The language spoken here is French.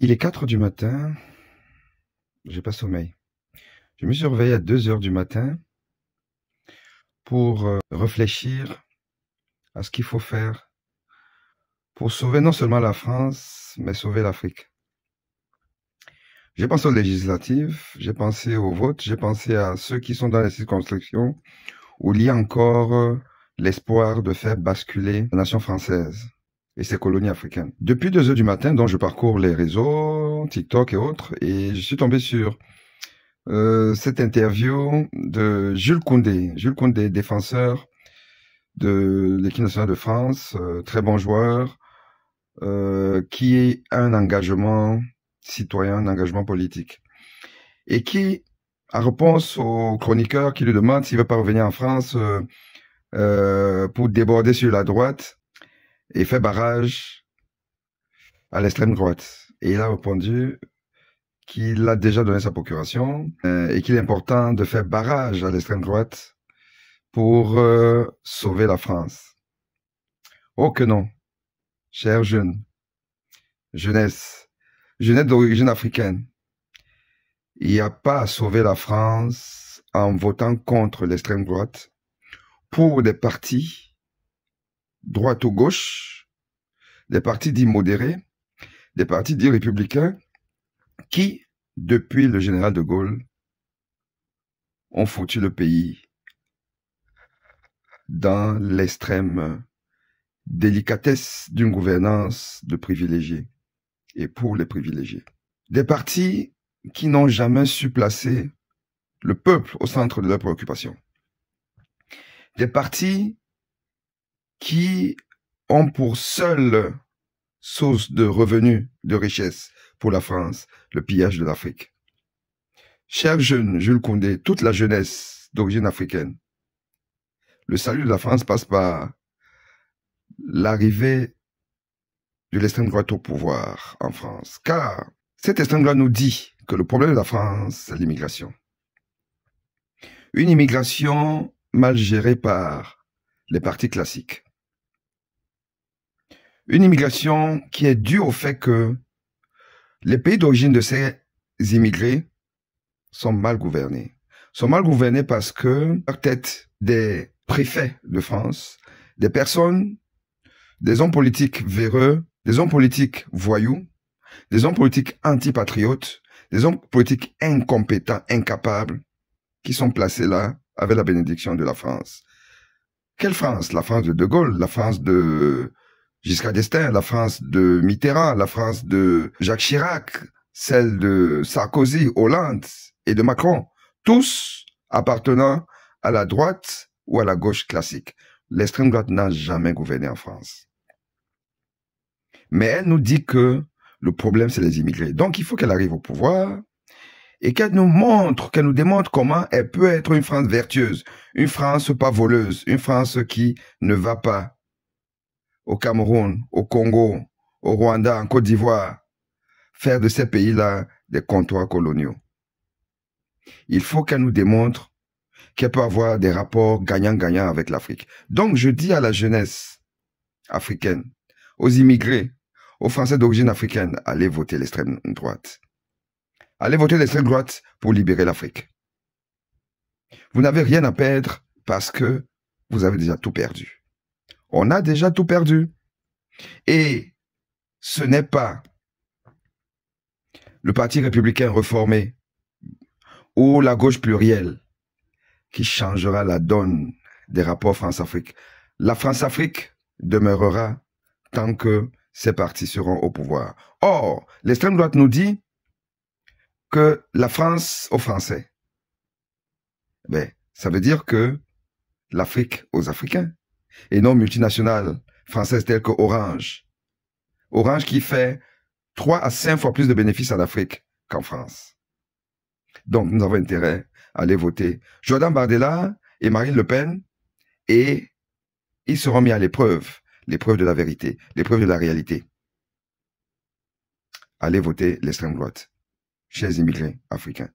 Il est 4 du matin. J'ai pas sommeil. Je me suis réveillé à 2 heures du matin pour euh, réfléchir à ce qu'il faut faire pour sauver non seulement la France, mais sauver l'Afrique. J'ai pensé aux législatives, j'ai pensé au vote, j'ai pensé à ceux qui sont dans les circonscriptions où il y a encore euh, l'espoir de faire basculer la nation française et ses colonies africaines. Depuis deux heures du matin, donc je parcours les réseaux, TikTok et autres, et je suis tombé sur euh, cette interview de Jules Koundé. Jules Koundé, défenseur de l'équipe nationale de France, euh, très bon joueur, euh, qui a un engagement citoyen, un engagement politique, et qui, en réponse au chroniqueur qui lui demande s'il ne veut pas revenir en France pour déborder sur la droite, et fait barrage à l'extrême droite. Et il a répondu qu'il a déjà donné sa procuration euh, et qu'il est important de faire barrage à l'extrême droite pour euh, sauver la France. Oh que non, cher jeune, jeunesse, jeunesse d'origine africaine, il n'y a pas à sauver la France en votant contre l'extrême droite pour des partis droite ou gauche, des partis dits modérés, des partis dits républicains, qui, depuis le général de Gaulle, ont foutu le pays dans l'extrême délicatesse d'une gouvernance de privilégiés et pour les privilégiés. Des partis qui n'ont jamais su placer le peuple au centre de leurs préoccupations. Des partis qui ont pour seule source de revenus, de richesse pour la France, le pillage de l'Afrique. Cher jeune Jules Condé, toute la jeunesse d'origine africaine, le salut de la France passe par l'arrivée de l'extrême droite au pouvoir en France. Car cet extrême droite nous dit que le problème de la France, c'est l'immigration. Une immigration mal gérée par les partis classiques. Une immigration qui est due au fait que les pays d'origine de ces immigrés sont mal gouvernés. Sont mal gouvernés parce que, leur tête des préfets de France, des personnes, des hommes politiques véreux, des hommes politiques voyous, des hommes politiques antipatriotes, des hommes politiques incompétents, incapables, qui sont placés là avec la bénédiction de la France. Quelle France La France de De Gaulle, la France de Giscard d'Estaing, la France de Mitterrand, la France de Jacques Chirac, celle de Sarkozy, Hollande et de Macron, tous appartenant à la droite ou à la gauche classique. L'extrême droite n'a jamais gouverné en France. Mais elle nous dit que le problème, c'est les immigrés. Donc, il faut qu'elle arrive au pouvoir et qu'elle nous montre, qu'elle nous démontre comment elle peut être une France vertueuse, une France pas voleuse, une France qui ne va pas au Cameroun, au Congo, au Rwanda, en Côte d'Ivoire, faire de ces pays-là des comptoirs coloniaux. Il faut qu'elle nous démontre qu'elle peut avoir des rapports gagnant-gagnant avec l'Afrique. Donc je dis à la jeunesse africaine, aux immigrés, aux Français d'origine africaine, allez voter l'extrême droite. Allez voter l'extrême droite pour libérer l'Afrique. Vous n'avez rien à perdre parce que vous avez déjà tout perdu on a déjà tout perdu. Et ce n'est pas le Parti républicain reformé ou la gauche plurielle qui changera la donne des rapports France-Afrique. La France-Afrique demeurera tant que ces partis seront au pouvoir. Or, l'extrême droite nous dit que la France aux Français. Ben, ça veut dire que l'Afrique aux Africains et non multinationales françaises telles que Orange. Orange qui fait 3 à 5 fois plus de bénéfices en Afrique qu'en France. Donc nous avons intérêt à aller voter. Jordan Bardella et Marine Le Pen, et ils seront mis à l'épreuve, l'épreuve de la vérité, l'épreuve de la réalité. Allez voter l'extrême droite, chers immigrés africains.